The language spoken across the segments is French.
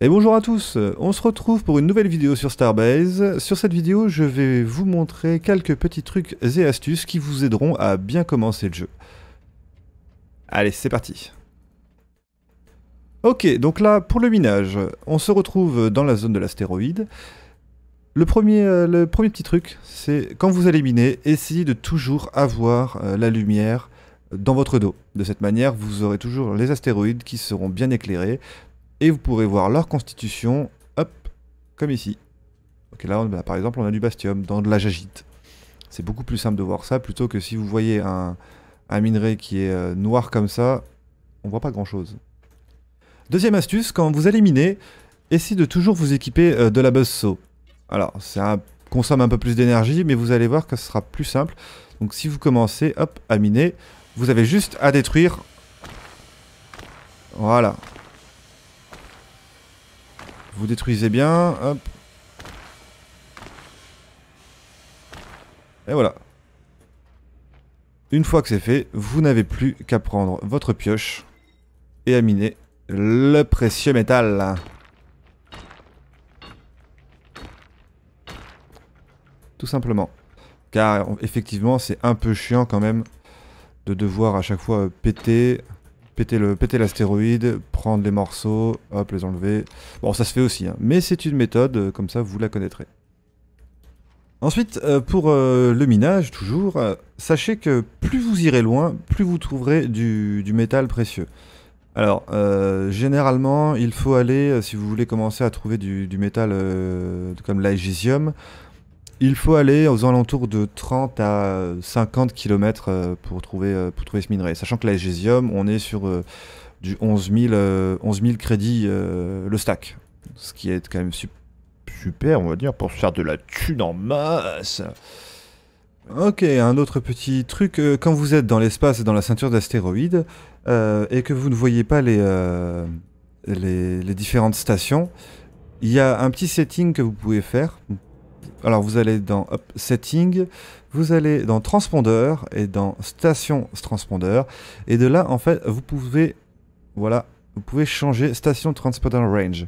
Et bonjour à tous, on se retrouve pour une nouvelle vidéo sur Starbase. Sur cette vidéo, je vais vous montrer quelques petits trucs et astuces qui vous aideront à bien commencer le jeu. Allez, c'est parti Ok, donc là, pour le minage, on se retrouve dans la zone de l'astéroïde. Le premier, euh, le premier petit truc, c'est quand vous allez miner, essayez de toujours avoir euh, la lumière dans votre dos. De cette manière, vous aurez toujours les astéroïdes qui seront bien éclairés. Et vous pourrez voir leur constitution, hop, comme ici. Ok, là, on, bah, par exemple, on a du bastium dans de la jagite. C'est beaucoup plus simple de voir ça, plutôt que si vous voyez un, minerai qui est euh, noir comme ça, on voit pas grand-chose. Deuxième astuce, quand vous allez miner, essayez de toujours vous équiper euh, de la buzz saw. Alors, ça consomme un peu plus d'énergie, mais vous allez voir que ce sera plus simple. Donc si vous commencez, hop, à miner, vous avez juste à détruire. Voilà. Vous détruisez bien, Et voilà. Une fois que c'est fait, vous n'avez plus qu'à prendre votre pioche et à miner le précieux métal. Tout simplement. Car effectivement, c'est un peu chiant quand même de devoir à chaque fois péter péter, le, l'astéroïde, prendre les morceaux, hop, les enlever. Bon, ça se fait aussi, hein. mais c'est une méthode, euh, comme ça vous la connaîtrez. Ensuite, euh, pour euh, le minage, toujours, sachez que plus vous irez loin, plus vous trouverez du, métal précieux. Alors, généralement, il faut aller, si vous voulez commencer à trouver du, métal comme l'agisium, il faut aller aux alentours de 30 à 50 km euh, pour trouver, euh, pour trouver ce minerai. Sachant que la Gésium, on est sur euh, du 11 000, crédits le stack. Ce qui est quand même super on va dire, pour faire de la thune en masse. Ok, un autre petit truc, quand vous êtes dans l'espace et dans la ceinture d'astéroïdes, et que vous ne voyez pas les, les différentes stations, il y a un petit setting que vous pouvez faire alors vous allez dans hop, Setting, vous allez dans Transponder et dans Station Transponder. Et de là, en fait, vous pouvez, voilà, vous pouvez changer Station Transponder Range.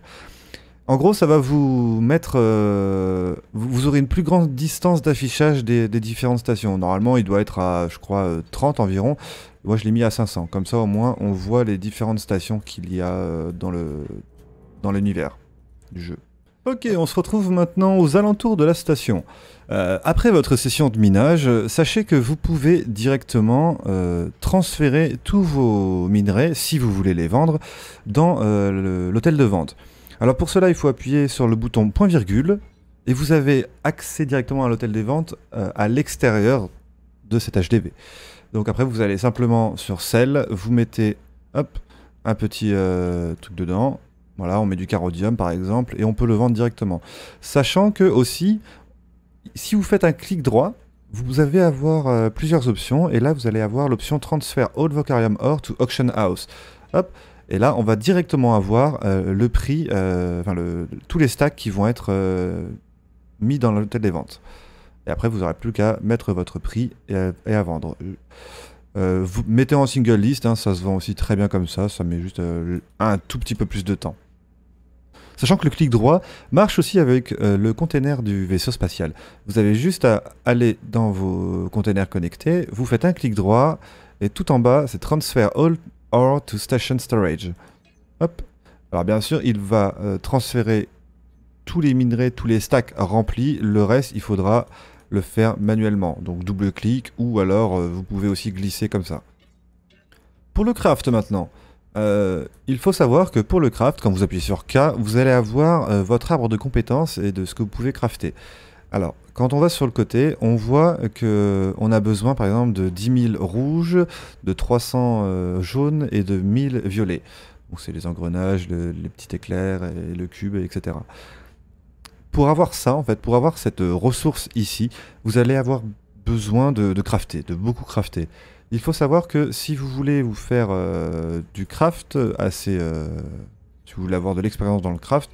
En gros, ça va vous mettre. Euh, vous aurez une plus grande distance d'affichage des, différentes stations. Normalement, il doit être à, je crois, 30 euh, environ. Moi, je l'ai mis à 500. Comme ça, au moins, on voit les différentes stations qu'il y a euh, dans l'univers dans du jeu. Ok, on se retrouve maintenant aux alentours de la station. Euh, après votre session de minage, euh, sachez que vous pouvez directement euh, transférer tous vos minerais, si vous voulez les vendre, dans l'hôtel de vente. Alors pour cela, il faut appuyer sur le bouton point virgule et vous avez accès directement à l'hôtel des ventes à l'extérieur de cet HDB. Donc après, vous allez simplement sur celle, vous mettez un petit truc dedans, voilà, on met du carodium par exemple et on peut le vendre directement. Sachant que aussi, si vous faites un clic droit, vous avez avoir euh, plusieurs options et là vous allez avoir l'option transfert All Vocarium Ore to Auction House. et là on va directement avoir euh, le prix, euh, enfin tous les stacks qui vont être mis dans l'hôtel des ventes. Et après vous n'aurez plus qu'à mettre votre prix et à, vendre. vous mettez en single list, hein, ça se vend aussi très bien comme ça, ça met juste un tout petit peu plus de temps. Sachant que le clic droit marche aussi avec euh, le container du vaisseau spatial. Vous avez juste à aller dans vos containers connectés, vous faites un clic droit, et tout en bas, c'est Transfer All or to Station Storage. Hop. Alors bien sûr, il va euh, transférer tous les minerais, tous les stacks remplis. Le reste, il faudra le faire manuellement. Donc double clic ou alors euh, vous pouvez aussi glisser comme ça. Pour le craft maintenant, euh, il faut savoir que pour le craft, quand vous appuyez sur K, vous allez avoir euh, votre arbre de compétences et de ce que vous pouvez crafter. Alors, quand on va sur le côté, on voit qu'on a besoin par exemple de 10 000 rouges, de 300 euh, jaunes et de 1000 violets. Donc c'est les engrenages, les petits éclairs, et le cube, etc. Pour avoir ça, en fait, pour avoir cette ressource ici, vous allez avoir besoin de, de crafter, de beaucoup crafter. Il faut savoir que si vous voulez vous faire euh, du craft assez... Euh, si vous voulez avoir de l'expérience dans le craft,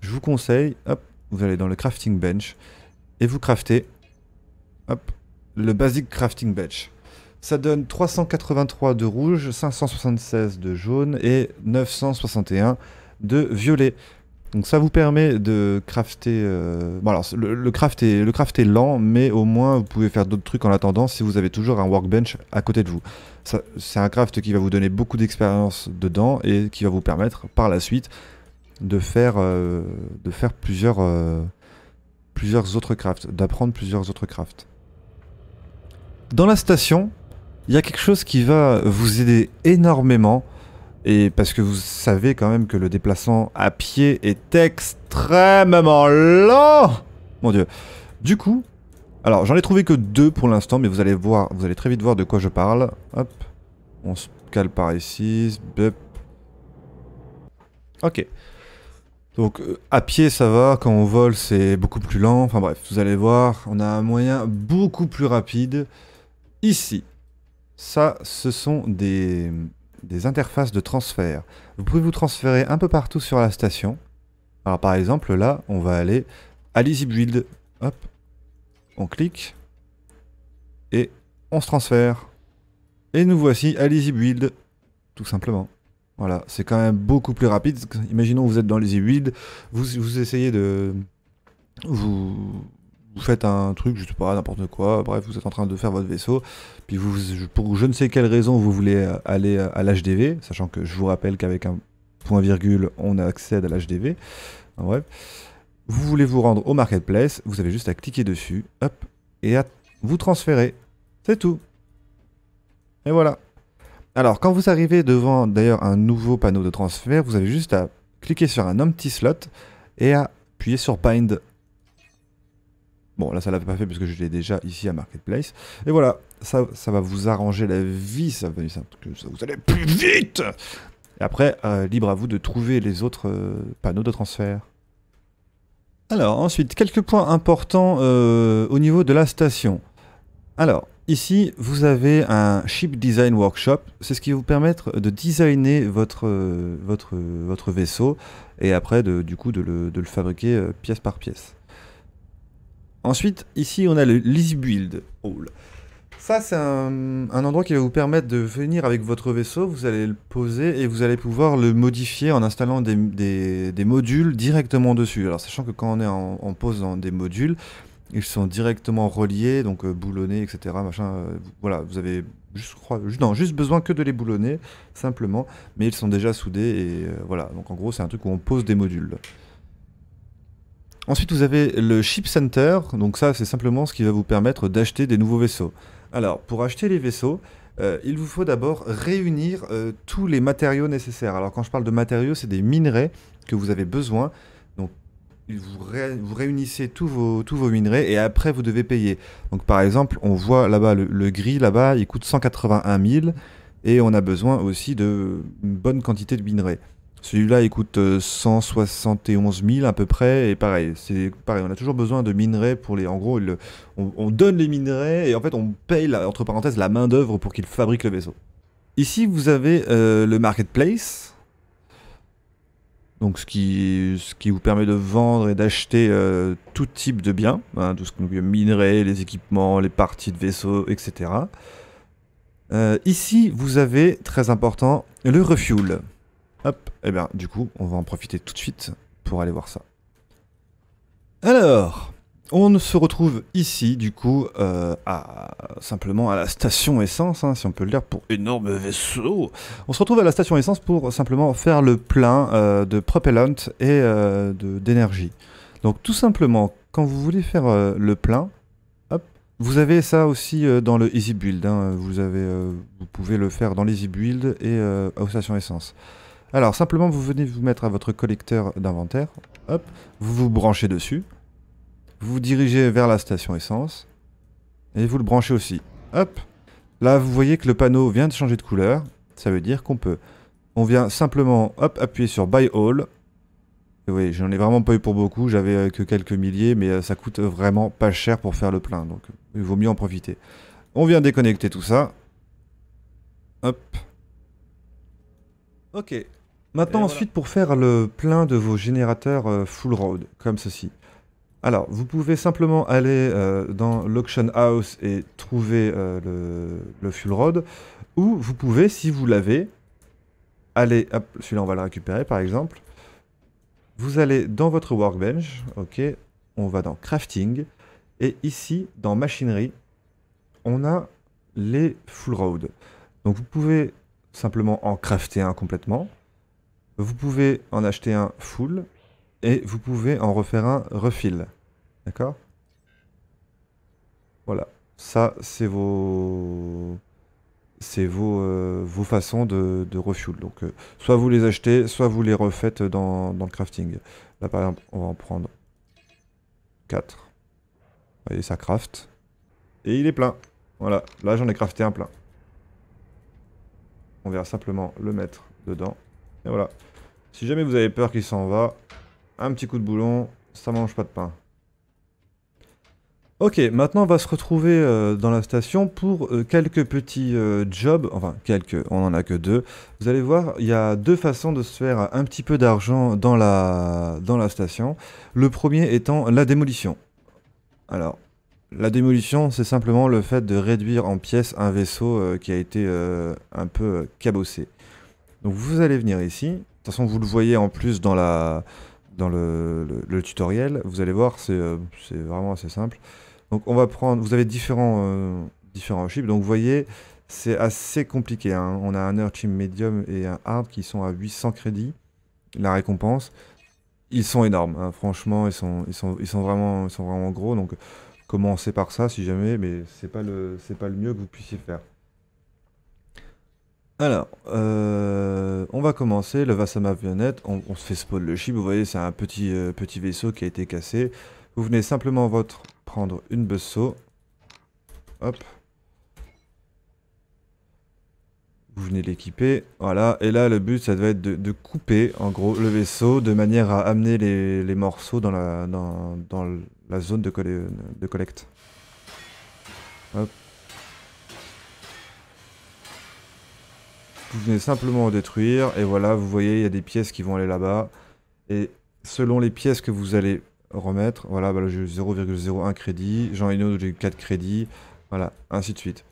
je vous conseille, hop, vous allez dans le crafting bench et vous craftez, le basic crafting bench. Ça donne 383 de rouge, 576 de jaune et 961 de violet. Donc ça vous permet de crafter. Euh, bon alors le, craft est, le est lent, mais au moins vous pouvez faire d'autres trucs en attendant si vous avez toujours un workbench à côté de vous. C'est un craft qui va vous donner beaucoup d'expérience dedans et qui va vous permettre par la suite de faire, euh, de faire plusieurs, euh, plusieurs autres crafts, d'apprendre plusieurs autres crafts. Dans la station, il y a quelque chose qui va vous aider énormément et parce que vous savez quand même que le déplaçant à pied est extrêmement lent Mon dieu. Du coup, alors j'en ai trouvé que deux pour l'instant, mais vous allez voir, vous allez très vite voir de quoi je parle. Hop, on se cale par ici. Bup. Ok. Donc euh, à pied ça va, quand on vole c'est beaucoup plus lent, enfin bref, vous allez voir, on a un moyen beaucoup plus rapide. Ici, ça ce sont des, des interfaces de transfert. Vous pouvez vous transférer un peu partout sur la station. Alors par exemple là, on va aller à l'Easy Build. Hop, on clique et on se transfère. Et nous voici à l'Easy Build, tout simplement. Voilà, c'est quand même beaucoup plus rapide. Imaginons vous êtes dans l'Easy Build, vous, vous essayez de... Vous, faites un truc, je sais pas, n'importe quoi, bref, vous êtes en train de faire votre vaisseau, puis vous, pour je ne sais quelle raison vous voulez euh, aller euh, à l'HDV, sachant que je vous rappelle qu'avec un point virgule, on accède à l'HDV, en bref. Vous voulez vous rendre au marketplace, vous avez juste à cliquer dessus, hop, et à vous transférer. C'est tout. Et voilà. Alors, quand vous arrivez devant d'ailleurs un nouveau panneau de transfert, vous avez juste à cliquer sur un petit slot et à appuyer sur Bind. Bon, là, ça ne l'avait pas fait parce que je l'ai déjà ici à Marketplace. Et voilà, ça, ça va vous arranger la vie, ça va vous allez plus vite Et après, euh, libre à vous de trouver les autres euh, panneaux de transfert. Alors, ensuite, quelques points importants euh, au niveau de la station. Alors, ici, vous avez un Ship Design Workshop. C'est ce qui va vous permettre de designer votre, votre, votre vaisseau et après, du coup, de le fabriquer pièce par pièce. Ensuite, ici, on a le Lease Build Hall. Ça, c'est un, endroit qui va vous permettre de venir avec votre vaisseau, vous allez le poser et vous allez pouvoir le modifier en installant des, modules directement dessus. Alors, sachant que quand on est en, pose dans des modules, ils sont directement reliés, donc euh, boulonnés, etc. Euh, voilà, vous avez juste, besoin que de les boulonner, simplement, mais ils sont déjà soudés et euh, voilà. Donc, en gros, c'est un truc où on pose des modules. Ensuite, vous avez le Ship Center. Donc ça, c'est simplement ce qui va vous permettre d'acheter des nouveaux vaisseaux. Alors, pour acheter les vaisseaux, euh, il vous faut d'abord réunir euh, tous les matériaux nécessaires. Alors, quand je parle de matériaux, c'est des minerais que vous avez besoin. Donc, vous, réunissez tous vos, minerais et après, vous devez payer. Donc, par exemple, on voit là-bas, le, le gris là-bas, il coûte 181 000 et on a besoin aussi d'une bonne quantité de minerais. Celui-là, il coûte 171 euh, 000 à peu près, et pareil, c'est pareil, on a toujours besoin de minerais pour les... En gros, on, donne les minerais, et en fait, on paye, la, entre parenthèses, la main d'œuvre pour qu'il fabrique le vaisseau. Ici, vous avez euh, le marketplace, donc ce qui, ce qui vous permet de vendre et d'acheter euh, tout type de biens, hein, tout ce qu'on minerais, les équipements, les parties de vaisseau, etc. ici, vous avez, très important, le refuel. Hop, et eh bien du coup, on va en profiter tout de suite pour aller voir ça. Alors, on se retrouve ici, du coup, euh, à, simplement à la station essence, hein, si on peut le dire, pour énorme vaisseau. On se retrouve à la station essence pour simplement faire le plein euh, de propellant et euh, d'énergie. Donc tout simplement, quand vous voulez faire le plein, vous avez ça aussi dans le Easy Build. Hein. vous, avez, vous pouvez le faire dans l'Easy Build et aux stations essence. Alors, simplement, vous venez vous mettre à votre collecteur d'inventaire. Hop, vous vous branchez dessus. Vous vous dirigez vers la station essence. Et vous le branchez aussi. Hop Là, vous voyez que le panneau vient de changer de couleur. Ça veut dire qu'on peut... On vient simplement, hop, appuyer sur Buy All. Et oui, j'en ai vraiment pas eu pour beaucoup. J'avais euh, que quelques milliers, mais euh, ça coûte vraiment pas cher pour faire le plein. Donc, il vaut mieux en profiter. On vient déconnecter tout ça. Hop. Ok, Maintenant, ensuite, pour faire le plein de vos générateurs euh, full road, comme ceci. Alors, vous pouvez simplement aller euh, dans l'auction house et trouver euh, le, Full Road. ou vous pouvez, si vous l'avez, aller, celui-là on va le récupérer par exemple, vous allez dans votre workbench, ok, on va dans crafting, et ici, dans machinerie, on a les full road. Donc vous pouvez simplement en crafter un complètement, vous pouvez en acheter un full et vous pouvez en refaire un refill. D'accord Voilà. Ça, c'est vos c'est vos, euh, vos façons de, de refuel. Donc, euh, soit vous les achetez, soit vous les refaites dans, dans, le crafting. Là, par exemple, on va en prendre 4. Vous voyez, ça craft. Et il est plein. Voilà, là, j'en ai crafté un plein. On verra simplement le mettre dedans. Et voilà. Si jamais vous avez peur qu'il s'en va, un petit coup de boulon, ça mange pas de pain. Ok, maintenant on va se retrouver euh, dans la station pour euh, quelques petits euh, jobs, enfin quelques, on en a que deux. Vous allez voir, il y a deux façons de se faire un petit peu d'argent dans la, dans la station. Le premier étant la démolition. Alors, la démolition, c'est simplement le fait de réduire en pièces un vaisseau qui a été un peu cabossé. Donc vous allez venir ici. De toute façon, vous le voyez en plus dans, la, dans le, tutoriel. Vous allez voir, euh, c'est vraiment assez simple. Donc on va prendre, vous avez différents, euh, différents chips. Donc vous voyez, c'est assez compliqué. Hein. On a un Team Medium et un Hard qui sont à 800 crédits. La récompense. Ils sont énormes, hein. franchement, ils sont, ils, sont, ils, sont vraiment, sont vraiment gros. Donc commencez par ça si jamais, mais c'est pas, pas le mieux que vous puissiez faire. Alors, euh, on va commencer. Le Vassama Vionette, on, on, se fait spawn le chip. Vous voyez, c'est un petit, euh, petit vaisseau qui a été cassé. Vous venez simplement votre prendre une besso. Hop. Vous venez l'équiper. Voilà. Et là, le but, ça doit être de, couper, en gros, le vaisseau de manière à amener les, morceaux dans la, dans, la zone de, de collecte. Hop. Vous venez simplement en détruire, et voilà, vous voyez, il y a des pièces qui vont aller là-bas. Et selon les pièces que vous allez remettre, voilà, bah, j'ai eu 0,01 crédit, Jean ai j'ai eu 4 crédits, voilà, ainsi de suite.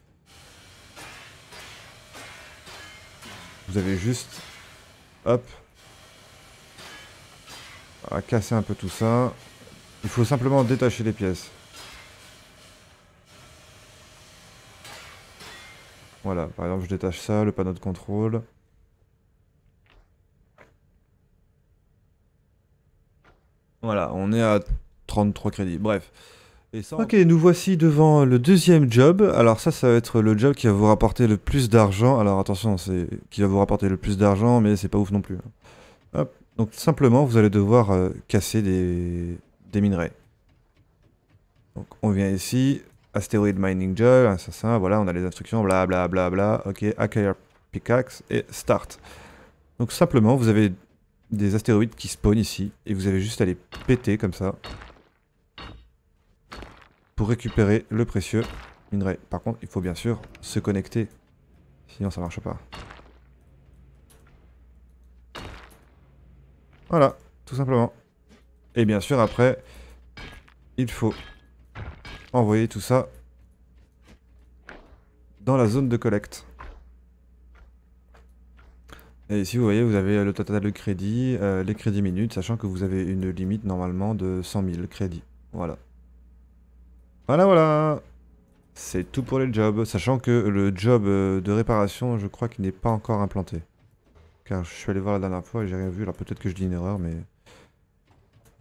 Vous avez juste, hop, à casser un peu tout ça. Il faut simplement détacher les pièces. Voilà, par exemple, je détache ça, le panneau de contrôle. Voilà, on est à 33 crédits, bref. Et Ok, nous voici devant le deuxième job. Alors ça, ça va être le job qui va vous rapporter le plus d'argent. Alors attention, c'est qui va vous rapporter le plus d'argent, mais c'est pas ouf non plus. Hein. Donc simplement, vous allez devoir euh, casser des... des Donc on vient ici, Asteroid Mining gel, assassin, voilà, on a les instructions, bla bla bla bla, ok, acquire pickaxe et start. Donc simplement, vous avez des astéroïdes qui spawnent ici, et vous avez juste à les péter comme ça, pour récupérer le précieux minerai. Par contre, il faut bien sûr se connecter, sinon ça marche pas. Voilà, tout simplement. Et bien sûr, après, il faut envoyer tout ça dans la zone de collecte. Et ici, vous voyez, vous avez euh, le total de crédit, euh, les crédits minutes, sachant que vous avez une limite normalement de 100 000 crédits. Voilà. Voilà, voilà C'est tout pour les jobs, sachant que le job euh, de réparation, je crois qu'il n'est pas encore implanté. Car je suis allé voir la dernière fois et j'ai rien vu, alors peut-être que je dis une erreur, mais...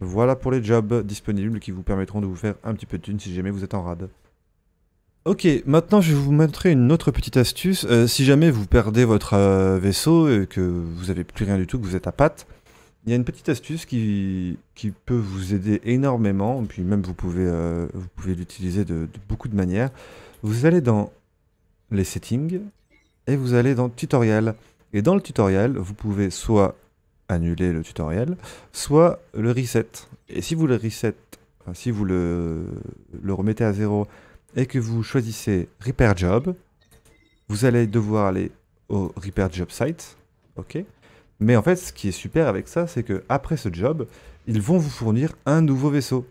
Voilà pour les jobs disponibles qui vous permettront de vous faire un petit peu de thunes si jamais vous êtes en rade. Ok, maintenant je vais vous montrer une autre petite astuce. Euh, si jamais vous perdez votre euh, vaisseau et que vous n'avez plus rien du tout, que vous êtes à patte, il y a une petite astuce qui, qui peut vous aider énormément, puis même vous pouvez, euh, pouvez l'utiliser de, de, beaucoup de manières. Vous allez dans les settings et vous allez dans tutoriel. Et dans le tutoriel, vous pouvez soit annuler le tutoriel, soit le reset. Et si vous le reset, si vous le, remettez à zéro et que vous choisissez Repair Job, vous allez devoir aller au Repair Job Site. ok Mais en fait, ce qui est super avec ça, c'est que après ce job, ils vont vous fournir un nouveau vaisseau.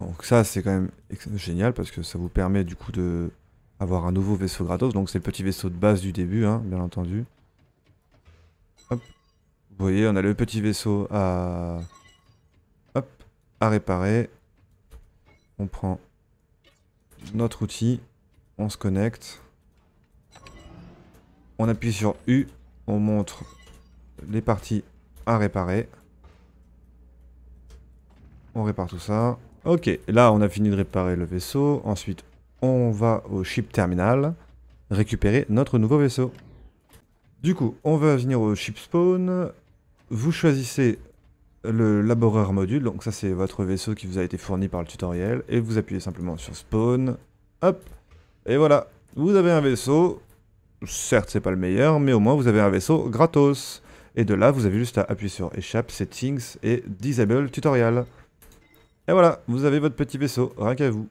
Donc ça, c'est quand même génial parce que ça vous permet du coup de avoir un nouveau vaisseau gratos. Donc c'est le petit vaisseau de base du début, hein, bien entendu. Vous voyez, on a le petit vaisseau à, à réparer. On prend notre outil, on se connecte. On appuie sur U, on montre les parties à réparer. On répare tout ça. Ok, là on a fini de réparer le vaisseau. Ensuite, on va au ship terminal récupérer notre nouveau vaisseau. Du coup, on va venir au ship spawn. Vous choisissez le laboreur module, donc ça c'est votre vaisseau qui vous a été fourni par le tutoriel, et vous appuyez simplement sur spawn, hop, et voilà, vous avez un vaisseau, certes c'est pas le meilleur, mais au moins vous avez un vaisseau gratos. Et de là, vous avez juste à appuyer sur échappe, settings et disable tutorial. Et voilà, vous avez votre petit vaisseau, rien qu'à vous.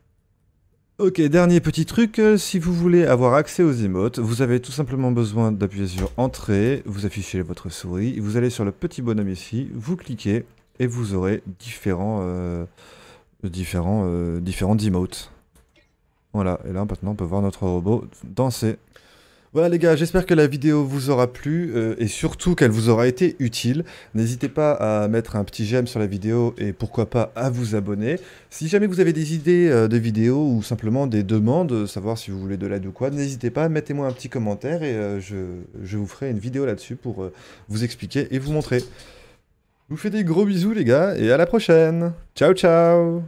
Ok, dernier petit truc, euh, si vous voulez avoir accès aux emotes, vous avez tout simplement besoin d'appuyer sur Entrée, vous affichez votre souris, vous allez sur le petit bonhomme ici, vous cliquez, et vous aurez différents, euh, différents, euh, différents emotes. Voilà, et là maintenant on peut voir notre robot danser. Voilà les gars, j'espère que la vidéo vous aura plu euh, et surtout qu'elle vous aura été utile. N'hésitez pas à mettre un petit j'aime sur la vidéo et pourquoi pas à vous abonner. Si jamais vous avez des idées euh, de vidéos ou simplement des demandes, euh, savoir si vous voulez de l'aide ou quoi, n'hésitez pas, mettez-moi un petit commentaire et je, je, vous ferai une vidéo là-dessus pour vous expliquer et vous montrer. Je vous fais des gros bisous les gars et à la prochaine. Ciao ciao